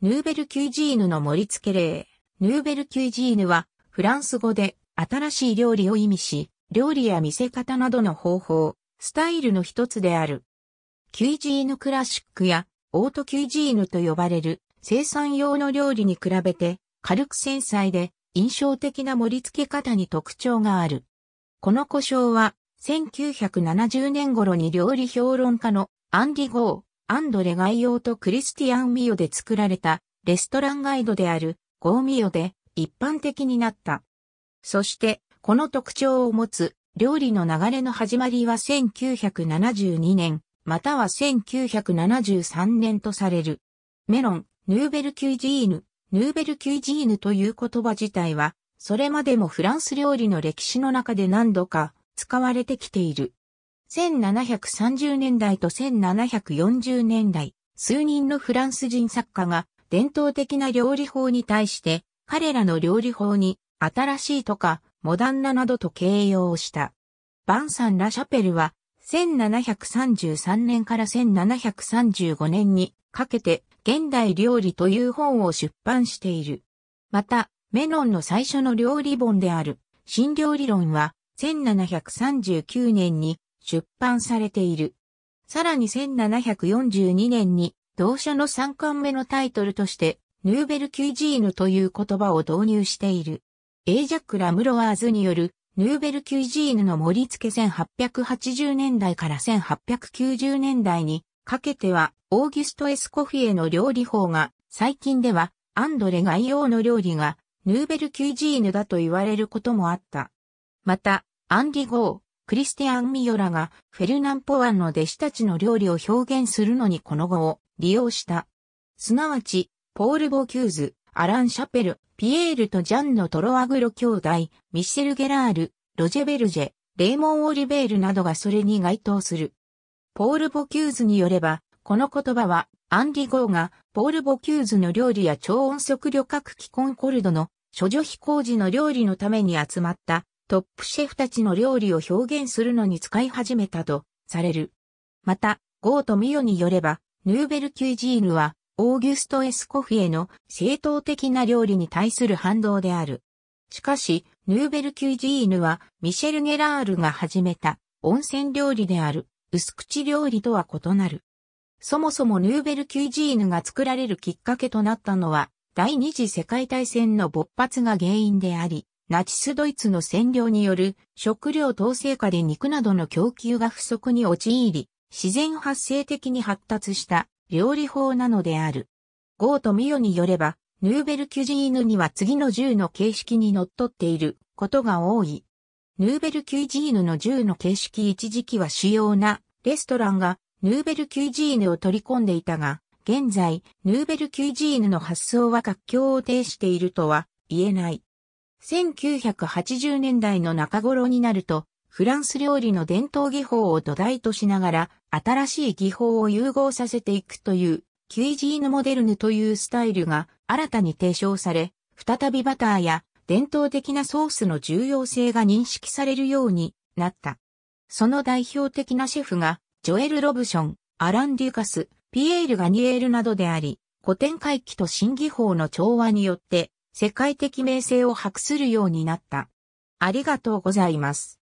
ヌーベルキュイジーヌの盛り付け例。ヌーベルキュイジーヌは、フランス語で新しい料理を意味し、料理や見せ方などの方法、スタイルの一つである。キュイジーヌクラシックや、オートキュイジーヌと呼ばれる、生産用の料理に比べて、軽く繊細で、印象的な盛り付け方に特徴がある。この故障は、1970年頃に料理評論家のアンディ・ゴー、アンドレ外用とクリスティアン・ミオで作られたレストランガイドであるゴーミオで一般的になった。そして、この特徴を持つ料理の流れの始まりは1972年、または1973年とされる。メロン、ヌーベルキュイジーヌ、ヌーベルキュイジーヌという言葉自体は、それまでもフランス料理の歴史の中で何度か使われてきている。1730年代と1740年代、数人のフランス人作家が伝統的な料理法に対して彼らの料理法に新しいとかモダンななどと形容した。バンサン・ラ・シャペルは1733年から1735年にかけて現代料理という本を出版している。また、メノンの最初の料理本である新料理論は1739年に出版されている。さらに1742年に同書の3巻目のタイトルとして、ヌーベル・キュイジーヌという言葉を導入している。エージャック・ラムロワーズによる、ヌーベル・キュイジーヌの盛り付け1880年代から1890年代にかけては、オーギュスト・エスコフィエの料理法が、最近では、アンドレ外ーの料理が、ヌーベル・キュイジーヌだと言われることもあった。また、アンィ・ゴー、クリスティアン・ミヨラがフェルナン・ポワンの弟子たちの料理を表現するのにこの語を利用した。すなわち、ポール・ボキューズ、アラン・シャペル、ピエールとジャンのトロアグロ兄弟、ミシェル・ゲラール、ロジェ・ベルジェ、レーモン・オリベールなどがそれに該当する。ポール・ボキューズによれば、この言葉は、アンリ・ゴーが、ポール・ボキューズの料理や超音速旅客機コンコルドの、処女飛行時の料理のために集まった、トップシェフたちの料理を表現するのに使い始めたとされる。また、ゴート・ミヨによれば、ヌーベル・キュイジーヌは、オーギュスト・エスコフィエの正当的な料理に対する反動である。しかし、ヌーベル・キュイジーヌは、ミシェル・ゲラールが始めた温泉料理である、薄口料理とは異なる。そもそもヌーベル・キュイジーヌが作られるきっかけとなったのは、第二次世界大戦の勃発が原因であり、ナチスドイツの占領による食料統制下で肉などの供給が不足に陥り、自然発生的に発達した料理法なのである。ゴート・ミヨによれば、ヌーベルキュジーヌには次の銃の形式に則っっていることが多い。ヌーベルキュジーヌの銃の形式一時期は主要なレストランがヌーベルキュジーヌを取り込んでいたが、現在、ヌーベルキュジーヌの発想は活況を呈しているとは言えない。1980年代の中頃になると、フランス料理の伝統技法を土台としながら、新しい技法を融合させていくという、キュイジーヌモデルヌというスタイルが新たに提唱され、再びバターや伝統的なソースの重要性が認識されるようになった。その代表的なシェフが、ジョエル・ロブション、アラン・デュカス、ピエール・ガニエールなどであり、古典回帰と新技法の調和によって、世界的名声を博するようになった。ありがとうございます。